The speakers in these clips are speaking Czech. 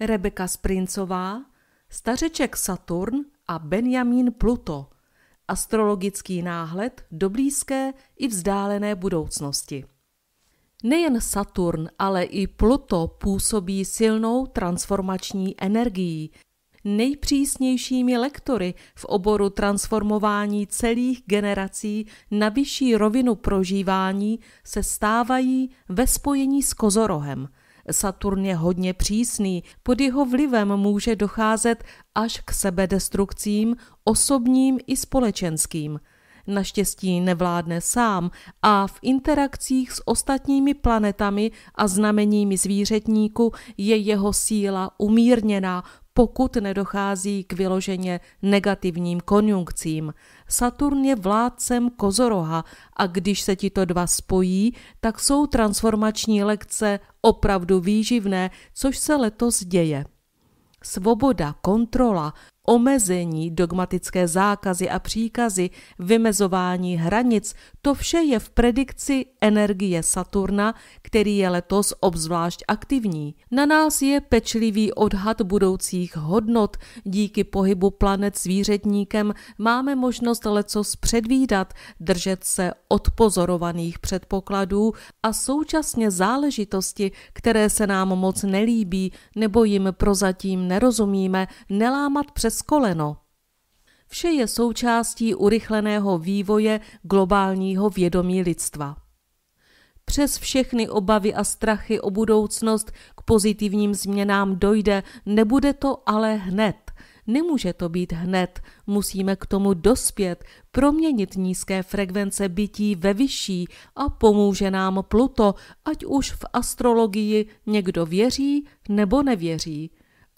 Rebeka Sprincová, stařeček Saturn a Benjamin Pluto. Astrologický náhled do blízké i vzdálené budoucnosti. Nejen Saturn, ale i Pluto působí silnou transformační energií, nejpřísnějšími lektory v oboru transformování celých generací na vyšší rovinu prožívání se stávají ve spojení s kozorohem – Saturn je hodně přísný, pod jeho vlivem může docházet až k sebedestrukcím, osobním i společenským. Naštěstí nevládne sám a v interakcích s ostatními planetami a znameními zvířetníku je jeho síla umírněná, pokud nedochází k vyloženě negativním konjunkcím. Saturn je vládcem kozoroha a když se tito dva spojí, tak jsou transformační lekce opravdu výživné, což se letos děje. Svoboda, kontrola, Omezení, dogmatické zákazy a příkazy, vymezování hranic, to vše je v predikci energie Saturna, který je letos obzvlášť aktivní. Na nás je pečlivý odhad budoucích hodnot. Díky pohybu planet s výřetníkem máme možnost lecos předvídat, držet se odpozorovaných předpokladů a současně záležitosti, které se nám moc nelíbí nebo jim prozatím nerozumíme, nelámat přes přes koleno. Vše je součástí urychleného vývoje globálního vědomí lidstva. Přes všechny obavy a strachy o budoucnost k pozitivním změnám dojde, nebude to ale hned. Nemůže to být hned, musíme k tomu dospět, proměnit nízké frekvence bytí ve vyšší a pomůže nám Pluto, ať už v astrologii někdo věří nebo nevěří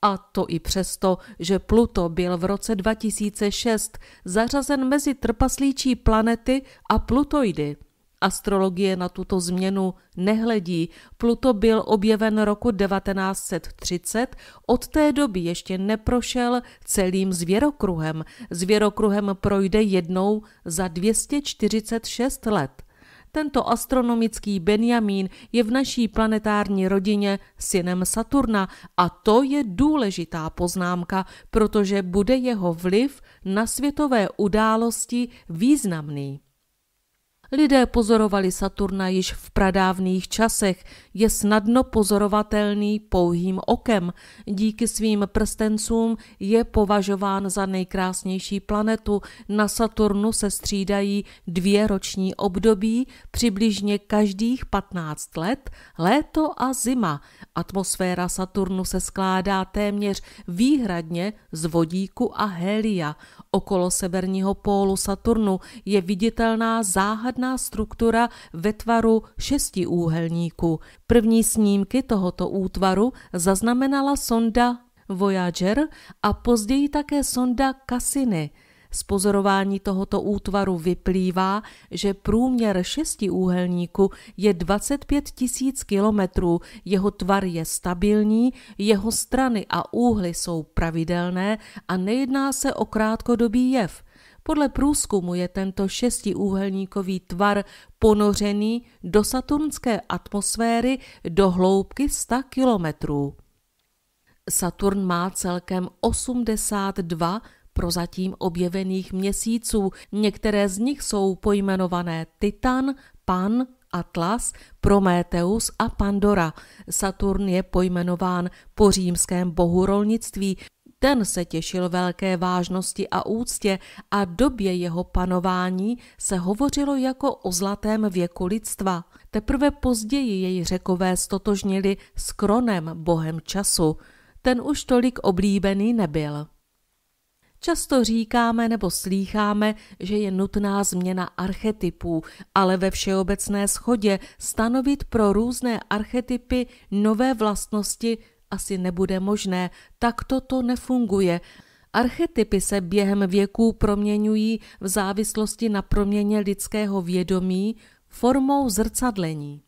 a to i přesto, že Pluto byl v roce 2006 zařazen mezi trpaslíčí planety a plutoidy. Astrologie na tuto změnu nehledí. Pluto byl objeven roku 1930, od té doby ještě neprošel celým zvěrokruhem. Zvěrokruhem projde jednou za 246 let. Tento astronomický Benjamín je v naší planetární rodině synem Saturna a to je důležitá poznámka, protože bude jeho vliv na světové události významný. Lidé pozorovali Saturna již v pradávných časech, je snadno pozorovatelný pouhým okem. Díky svým prstencům je považován za nejkrásnější planetu. Na Saturnu se střídají dvě roční období, přibližně každých 15 let, léto a zima. Atmosféra Saturnu se skládá téměř výhradně z vodíku a helia. Okolo severního pólu Saturnu je viditelná záhadná struktura ve tvaru šestiúhelníku. První snímky tohoto útvaru zaznamenala sonda Voyager a později také sonda Cassini. Z pozorování tohoto útvaru vyplývá, že průměr šestiúhelníku je 25 tisíc kilometrů, jeho tvar je stabilní, jeho strany a úhly jsou pravidelné a nejedná se o krátkodobý jev – podle průzkumu je tento šestiúhelníkový tvar ponořený do saturnské atmosféry do hloubky 100 kilometrů. Saturn má celkem 82 prozatím objevených měsíců. Některé z nich jsou pojmenované Titan, Pan, Atlas, Prometeus a Pandora. Saturn je pojmenován po římském bohu rolnictví. Ten se těšil velké vážnosti a úctě a době jeho panování se hovořilo jako o zlatém věku lidstva. Teprve později jej řekové stotožnili s Kronem, bohem času. Ten už tolik oblíbený nebyl. Často říkáme nebo slýcháme, že je nutná změna archetypů, ale ve všeobecné schodě stanovit pro různé archetypy nové vlastnosti asi nebude možné, tak toto nefunguje. Archetypy se během věků proměňují v závislosti na proměně lidského vědomí formou zrcadlení.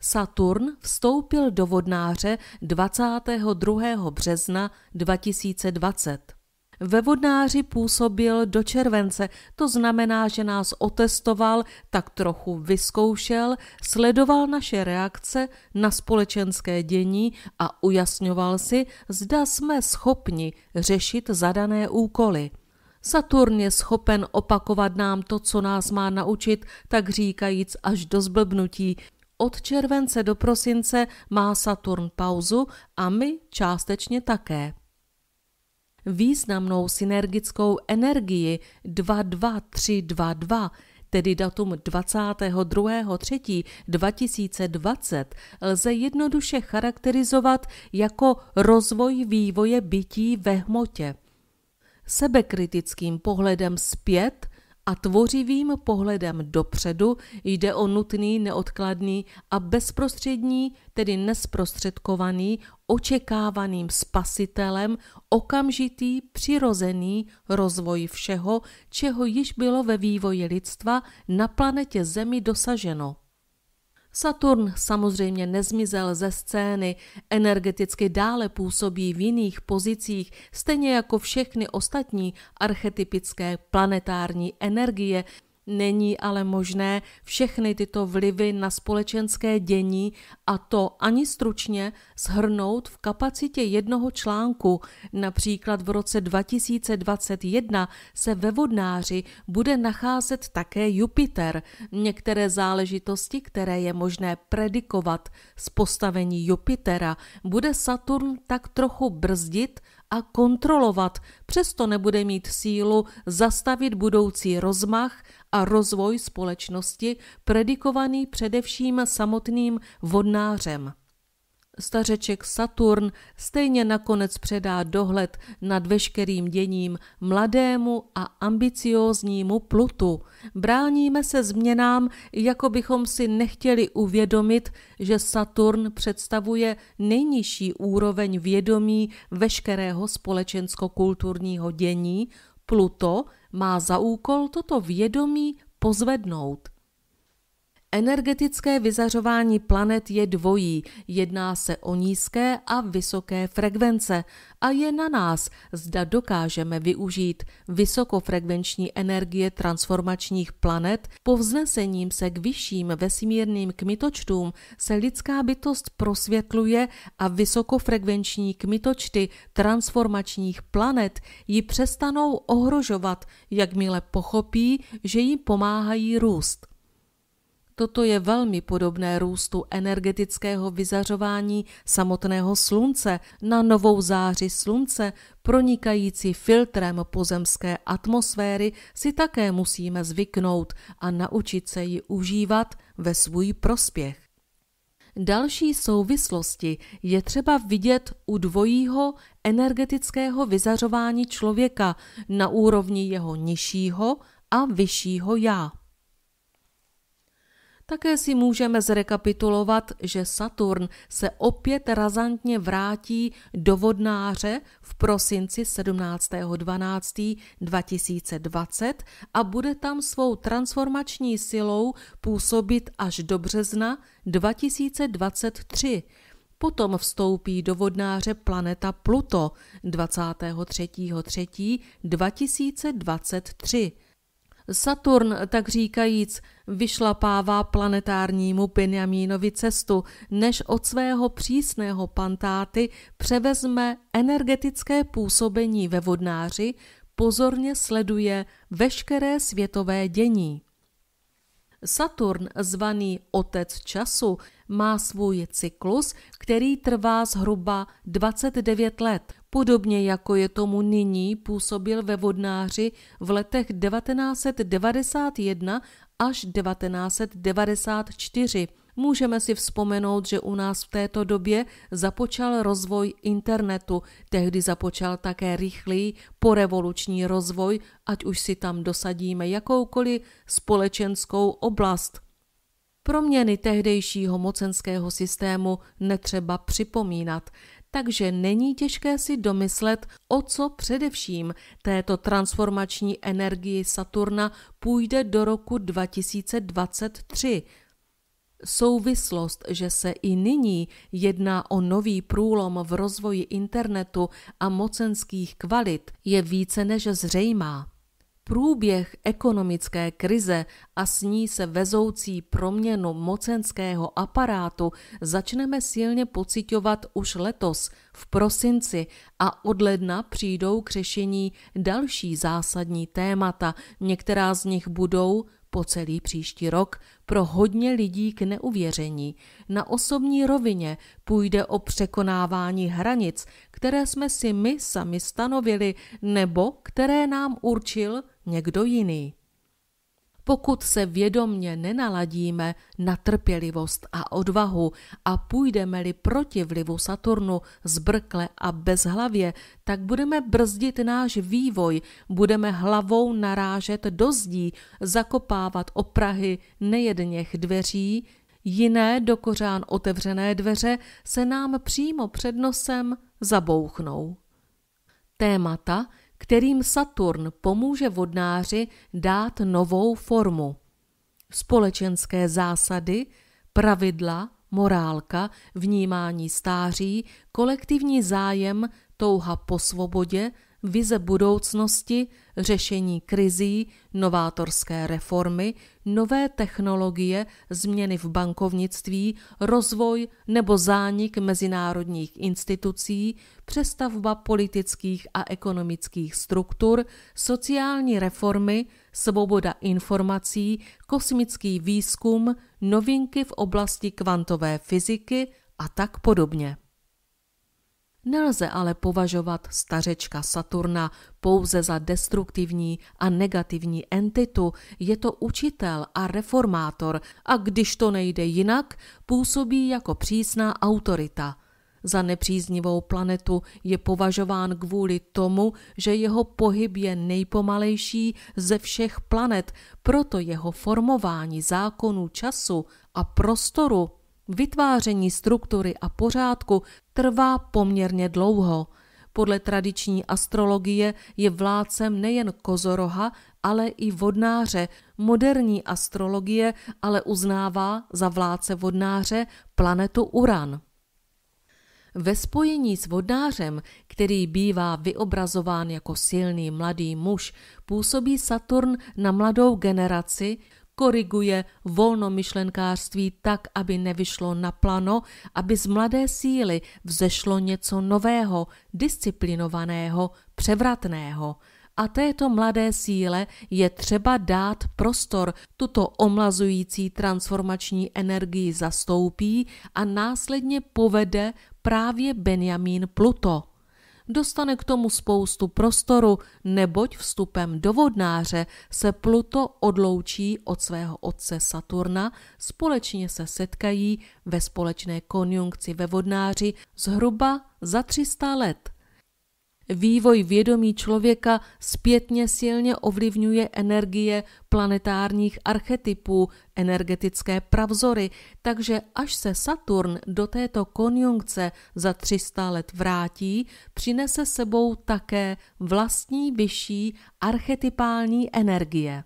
Saturn vstoupil do vodnáře 22. března 2020. Ve vodnáři působil do července, to znamená, že nás otestoval, tak trochu vyzkoušel, sledoval naše reakce na společenské dění a ujasňoval si, zda jsme schopni řešit zadané úkoly. Saturn je schopen opakovat nám to, co nás má naučit, tak říkajíc až do zblbnutí. Od července do prosince má Saturn pauzu a my částečně také významnou synergickou energii 22322, tedy datum 22.3.2020, lze jednoduše charakterizovat jako rozvoj vývoje bytí ve hmotě. Sebekritickým pohledem zpět a tvořivým pohledem dopředu jde o nutný, neodkladný a bezprostřední, tedy nesprostředkovaný, očekávaným spasitelem, okamžitý, přirozený rozvoj všeho, čeho již bylo ve vývoji lidstva na planetě Zemi dosaženo. Saturn samozřejmě nezmizel ze scény, energeticky dále působí v jiných pozicích, stejně jako všechny ostatní archetypické planetární energie, není ale možné všechny tyto vlivy na společenské dění a to ani stručně shrnout v kapacitě jednoho článku. Například v roce 2021 se ve vodnáři bude nacházet také Jupiter. Některé záležitosti, které je možné predikovat z postavení Jupitera, bude Saturn tak trochu brzdit – a kontrolovat, přesto nebude mít sílu zastavit budoucí rozmach a rozvoj společnosti predikovaný především samotným vodnářem stařeček Saturn stejně nakonec předá dohled nad veškerým děním mladému a ambicióznímu Plutu. Bráníme se změnám, jako bychom si nechtěli uvědomit, že Saturn představuje nejnižší úroveň vědomí veškerého společensko-kulturního dění, Pluto má za úkol toto vědomí pozvednout. Energetické vyzařování planet je dvojí, jedná se o nízké a vysoké frekvence a je na nás, zda dokážeme využít vysokofrekvenční energie transformačních planet, po vznesením se k vyšším vesmírným kmitočtům se lidská bytost prosvětluje a vysokofrekvenční kmitočty transformačních planet ji přestanou ohrožovat, jakmile pochopí, že jim pomáhají růst. Toto je velmi podobné růstu energetického vyzařování samotného slunce na novou záři slunce, pronikající filtrem pozemské atmosféry, si také musíme zvyknout a naučit se ji užívat ve svůj prospěch. Další souvislosti je třeba vidět u dvojího energetického vyzařování člověka na úrovni jeho nižšího a vyššího já. Také si můžeme zrekapitulovat, že Saturn se opět razantně vrátí do vodnáře v prosinci 17.12.2020 a bude tam svou transformační silou působit až do března 2023. Potom vstoupí do vodnáře planeta Pluto 23.3.2023. Saturn, tak říkajíc, vyšlapává planetárnímu Benjamínovi cestu, než od svého přísného pantáty převezme energetické působení ve vodnáři, pozorně sleduje veškeré světové dění. Saturn, zvaný Otec času, má svůj cyklus, který trvá zhruba 29 let. Podobně jako je tomu nyní působil ve vodnáři v letech 1991 až 1994. Můžeme si vzpomenout, že u nás v této době započal rozvoj internetu, tehdy započal také rychlý porevoluční rozvoj, ať už si tam dosadíme jakoukoliv společenskou oblast. Proměny tehdejšího mocenského systému netřeba připomínat – takže není těžké si domyslet, o co především této transformační energii Saturna půjde do roku 2023. Souvislost, že se i nyní jedná o nový průlom v rozvoji internetu a mocenských kvalit, je více než zřejmá. Průběh ekonomické krize a s ní se vezoucí proměnu mocenského aparátu začneme silně pocitovat už letos, v prosinci a od ledna přijdou k řešení další zásadní témata. Některá z nich budou po celý příští rok pro hodně lidí k neuvěření. Na osobní rovině půjde o překonávání hranic, které jsme si my sami stanovili nebo které nám určil někdo jiný pokud se vědomně nenaladíme na trpělivost a odvahu a půjdeme-li proti vlivu Saturnu zbrkle a bezhlavě, tak budeme brzdit náš vývoj, budeme hlavou narážet do zdí, zakopávat oprahy nejedněch dveří, jiné do kořán otevřené dveře se nám přímo před nosem zabouchnou. Témata, kterým Saturn pomůže vodnáři dát novou formu. Společenské zásady, pravidla, morálka, vnímání stáří, kolektivní zájem, touha po svobodě, vize budoucnosti, řešení krizí, novátorské reformy, nové technologie, změny v bankovnictví, rozvoj nebo zánik mezinárodních institucí, přestavba politických a ekonomických struktur, sociální reformy, svoboda informací, kosmický výzkum, novinky v oblasti kvantové fyziky a tak podobně. Nelze ale považovat stařečka Saturna pouze za destruktivní a negativní entitu, je to učitel a reformátor a když to nejde jinak, působí jako přísná autorita. Za nepříznivou planetu je považován kvůli tomu, že jeho pohyb je nejpomalejší ze všech planet, proto jeho formování zákonů času a prostoru Vytváření struktury a pořádku trvá poměrně dlouho. Podle tradiční astrologie je vládcem nejen kozoroha, ale i vodnáře. Moderní astrologie ale uznává za vládce vodnáře planetu Uran. Ve spojení s vodnářem, který bývá vyobrazován jako silný mladý muž, působí Saturn na mladou generaci – koriguje volnomyšlenkářství tak, aby nevyšlo na plano, aby z mladé síly vzešlo něco nového, disciplinovaného, převratného. A této mladé síle je třeba dát prostor, tuto omlazující transformační energii zastoupí a následně povede právě Benjamin Pluto dostane k tomu spoustu prostoru, neboť vstupem do vodnáře se Pluto odloučí od svého otce Saturna, společně se setkají ve společné konjunkci ve vodnáři zhruba za 300 let vývoj vědomí člověka zpětně silně ovlivňuje energie planetárních archetypů, energetické pravzory, takže až se Saturn do této konjunkce za 300 let vrátí, přinese sebou také vlastní vyšší archetypální energie.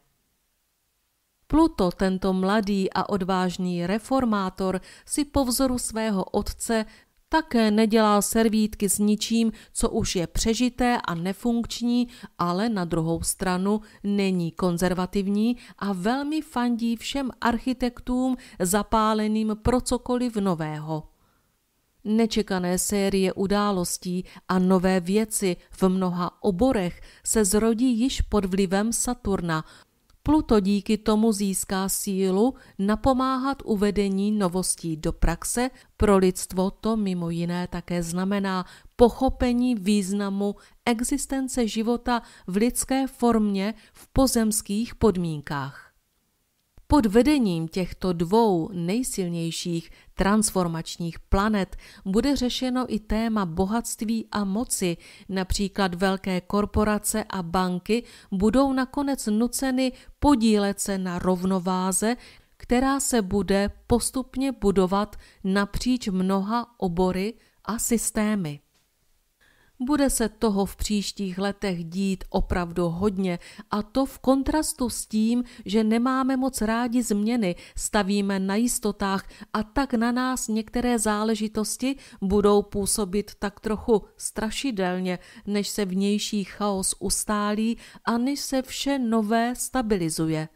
Pluto, tento mladý a odvážný reformátor, si po vzoru svého otce také nedělá servítky s ničím, co už je přežité a nefunkční, ale na druhou stranu není konzervativní a velmi fandí všem architektům zapáleným pro cokoliv nového. Nečekané série událostí a nové věci v mnoha oborech se zrodí již pod vlivem Saturna – Pluto díky tomu získá sílu napomáhat uvedení novostí do praxe. Pro lidstvo to mimo jiné také znamená pochopení významu existence života v lidské formě v pozemských podmínkách. Pod vedením těchto dvou nejsilnějších transformačních planet bude řešeno i téma bohatství a moci, například velké korporace a banky budou nakonec nuceny podílet se na rovnováze, která se bude postupně budovat napříč mnoha obory a systémy. Bude se toho v příštích letech dít opravdu hodně a to v kontrastu s tím, že nemáme moc rádi změny, stavíme na jistotách a tak na nás některé záležitosti budou působit tak trochu strašidelně, než se vnější chaos ustálí a než se vše nové stabilizuje.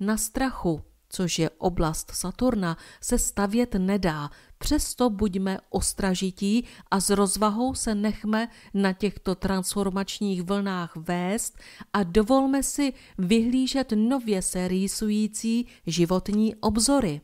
Na strachu což je oblast Saturna, se stavět nedá, přesto buďme ostražití a s rozvahou se nechme na těchto transformačních vlnách vést a dovolme si vyhlížet nově se rýsující životní obzory.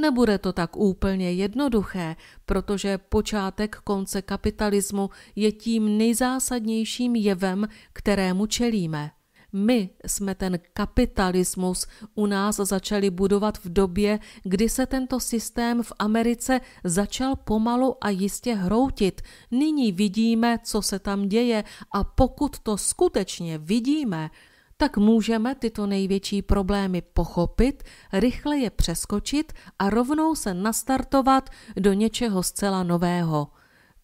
Nebude to tak úplně jednoduché, protože počátek konce kapitalismu je tím nejzásadnějším jevem, kterému čelíme – my jsme ten kapitalismus u nás začali budovat v době, kdy se tento systém v Americe začal pomalu a jistě hroutit. Nyní vidíme, co se tam děje a pokud to skutečně vidíme, tak můžeme tyto největší problémy pochopit, rychle je přeskočit a rovnou se nastartovat do něčeho zcela nového.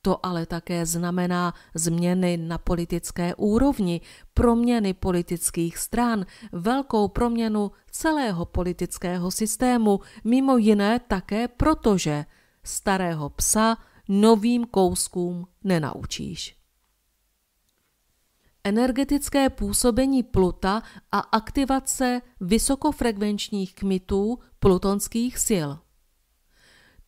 To ale také znamená změny na politické úrovni, proměny politických stran, velkou proměnu celého politického systému, mimo jiné také protože starého psa novým kouskům nenaučíš. Energetické působení Pluta a aktivace vysokofrekvenčních kmitů plutonských sil –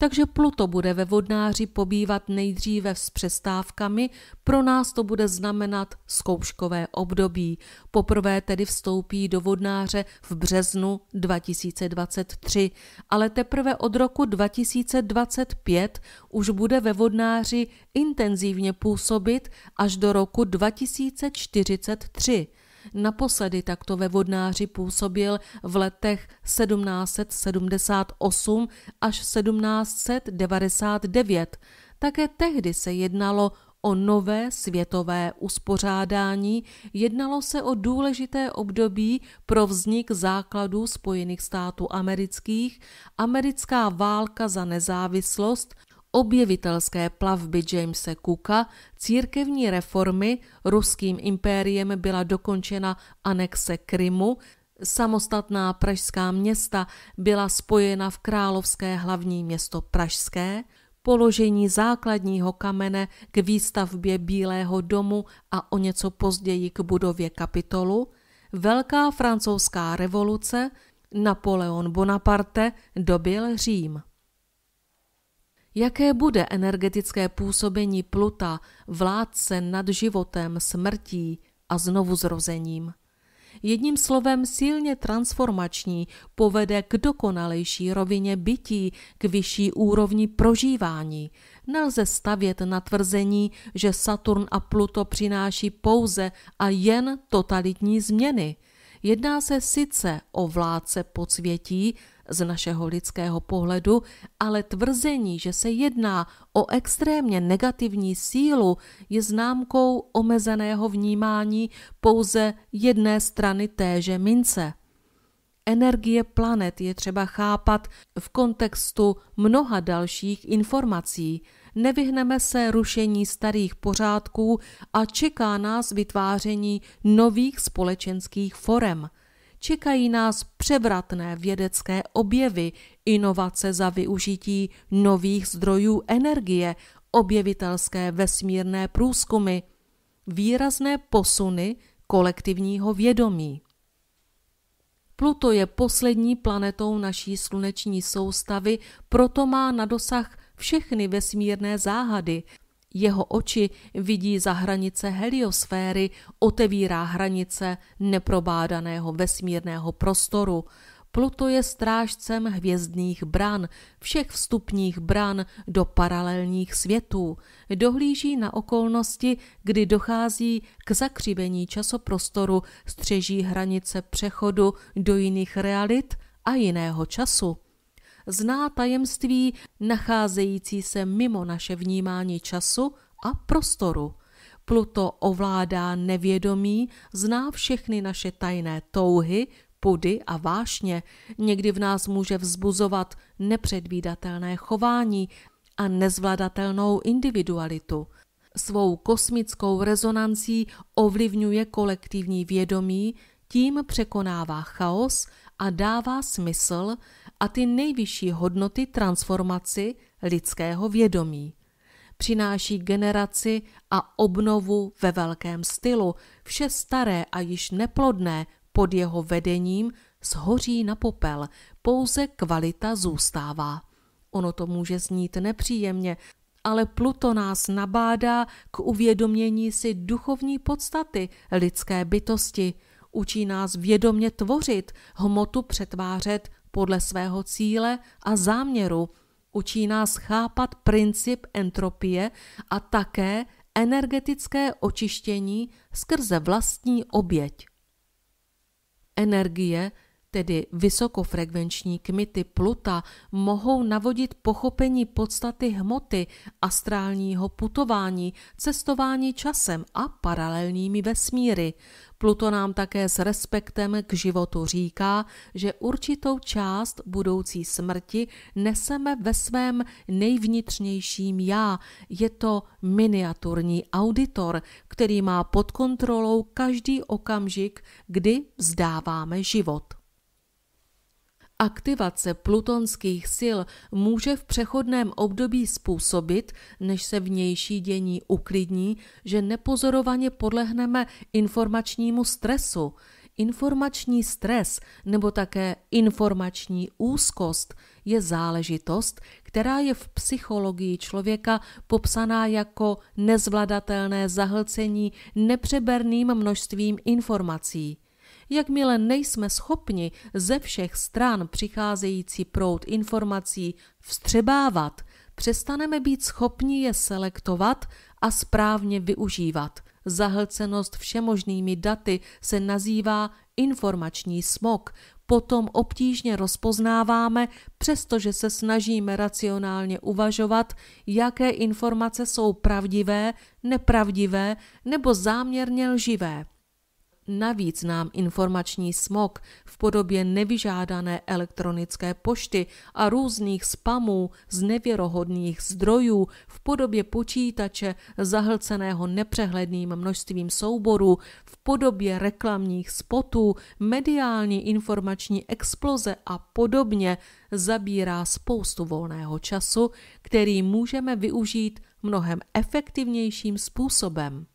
takže Pluto bude ve vodnáři pobývat nejdříve s přestávkami, pro nás to bude znamenat zkouškové období. Poprvé tedy vstoupí do vodnáře v březnu 2023, ale teprve od roku 2025 už bude ve vodnáři intenzivně působit až do roku 2043. Naposledy takto ve vodnáři působil v letech 1778 až 1799. Také tehdy se jednalo o nové světové uspořádání, jednalo se o důležité období pro vznik základů Spojených států amerických, americká válka za nezávislost objevitelské plavby Jamese Cooka, církevní reformy, ruským impériem byla dokončena anexe Krymu, samostatná pražská města byla spojena v královské hlavní město Pražské, položení základního kamene k výstavbě Bílého domu a o něco později k budově kapitolu, Velká francouzská revoluce, Napoleon Bonaparte dobil Řím. Jaké bude energetické působení pluta vládce nad životem, smrtí a znovu zrozením? Jedním slovem silně transformační povede k dokonalejší rovině bytí, k vyšší úrovni prožívání. Nelze stavět na tvrzení, že Saturn a Pluto přináší pouze a jen totalitní změny. Jedná se sice o vládce podsvětí, z našeho lidského pohledu, ale tvrzení, že se jedná o extrémně negativní sílu, je známkou omezeného vnímání pouze jedné strany téže mince. Energie planet je třeba chápat v kontextu mnoha dalších informací. Nevyhneme se rušení starých pořádků a čeká nás vytváření nových společenských forem – čekají nás převratné vědecké objevy, inovace za využití nových zdrojů energie, objevitelské vesmírné průzkumy, výrazné posuny kolektivního vědomí. Pluto je poslední planetou naší sluneční soustavy, proto má na dosah všechny vesmírné záhady jeho oči vidí za hranice heliosféry, otevírá hranice neprobádaného vesmírného prostoru. Pluto je strážcem hvězdných bran, všech vstupních bran do paralelních světů. Dohlíží na okolnosti, kdy dochází k zakřivení časoprostoru, střeží hranice přechodu do jiných realit a jiného času zná tajemství nacházející se mimo naše vnímání času a prostoru. Pluto ovládá nevědomí, zná všechny naše tajné touhy, pudy a vášně. Někdy v nás může vzbuzovat nepředvídatelné chování a nezvladatelnou individualitu. Svou kosmickou rezonancí ovlivňuje kolektivní vědomí, tím překonává chaos – a dává smysl a ty nejvyšší hodnoty transformaci lidského vědomí. Přináší generaci a obnovu ve velkém stylu. Vše staré a již neplodné pod jeho vedením shoří na popel, pouze kvalita zůstává. Ono to může znít nepříjemně, ale Pluto nás nabádá k uvědomění si duchovní podstaty lidské bytosti – Učí nás vědomě tvořit, hmotu přetvářet podle svého cíle a záměru. Učí nás chápat princip entropie a také energetické očištění skrze vlastní oběť. Energie, tedy vysokofrekvenční kmity Pluta, mohou navodit pochopení podstaty hmoty, astrálního putování, cestování časem a paralelními vesmíry. Pluto nám také s respektem k životu říká, že určitou část budoucí smrti neseme ve svém nejvnitřnějším já. Je to miniaturní auditor, který má pod kontrolou každý okamžik, kdy vzdáváme život. Aktivace plutonských sil může v přechodném období způsobit, než se vnější dění uklidní, že nepozorovaně podlehneme informačnímu stresu. Informační stres nebo také informační úzkost je záležitost, která je v psychologii člověka popsaná jako nezvladatelné zahlcení nepřeberným množstvím informací. Jakmile nejsme schopni ze všech stran přicházející proud informací vstřebávat, přestaneme být schopni je selektovat a správně využívat. Zahlcenost všemožnými daty se nazývá informační smog. Potom obtížně rozpoznáváme, přestože se snažíme racionálně uvažovat, jaké informace jsou pravdivé, nepravdivé nebo záměrně lživé. Navíc nám informační smog v podobě nevyžádané elektronické pošty a různých spamů z nevěrohodných zdrojů v podobě počítače zahlceného nepřehledným množstvím souborů, v podobě reklamních spotů, mediální informační exploze a podobně zabírá spoustu volného času, který můžeme využít mnohem efektivnějším způsobem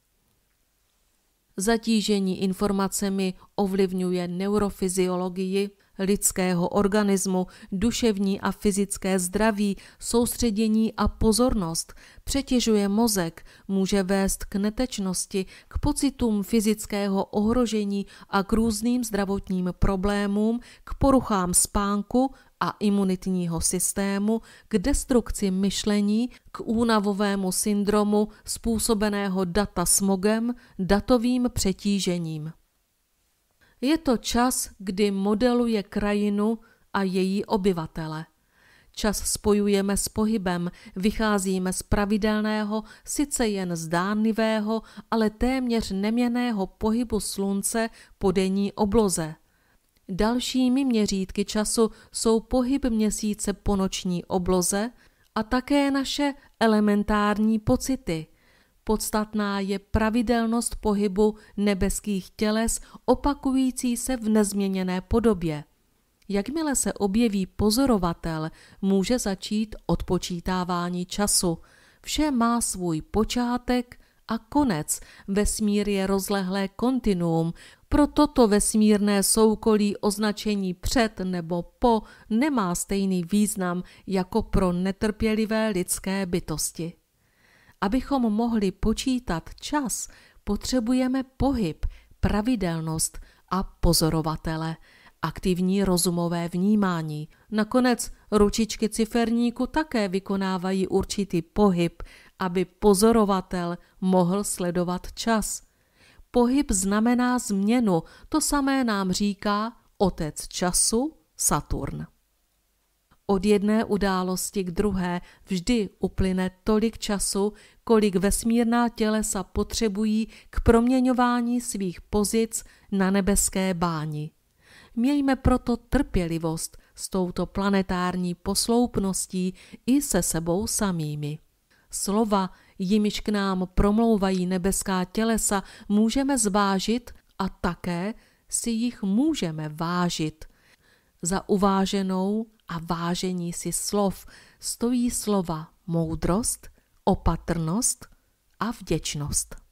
zatížení informacemi ovlivňuje neurofyziologii lidského organismu, duševní a fyzické zdraví, soustředění a pozornost, přetěžuje mozek, může vést k netečnosti, k pocitům fyzického ohrožení a k různým zdravotním problémům, k poruchám spánku a imunitního systému, k destrukci myšlení, k únavovému syndromu způsobeného data smogem, datovým přetížením. Je to čas, kdy modeluje krajinu a její obyvatele. Čas spojujeme s pohybem, vycházíme z pravidelného, sice jen zdánlivého, ale téměř neměného pohybu slunce po denní obloze. Dalšími měřítky času jsou pohyb měsíce po noční obloze a také naše elementární pocity – Podstatná je pravidelnost pohybu nebeských těles opakující se v nezměněné podobě. Jakmile se objeví pozorovatel, může začít odpočítávání času. Vše má svůj počátek a konec. Vesmír je rozlehlé kontinuum, pro toto vesmírné soukolí označení před nebo po nemá stejný význam jako pro netrpělivé lidské bytosti. Abychom mohli počítat čas, potřebujeme pohyb, pravidelnost a pozorovatele, aktivní rozumové vnímání. Nakonec ručičky ciferníku také vykonávají určitý pohyb, aby pozorovatel mohl sledovat čas. Pohyb znamená změnu, to samé nám říká otec času Saturn. Od jedné události k druhé vždy uplyne tolik času, kolik vesmírná tělesa potřebují k proměňování svých pozic na nebeské báni. Mějme proto trpělivost s touto planetární posloupností i se sebou samými. Slova, jimiž k nám promlouvají nebeská tělesa, můžeme zvážit a také si jich můžeme vážit. Za uváženou a vážení si slov stojí slova moudrost, opatrnost a vděčnost.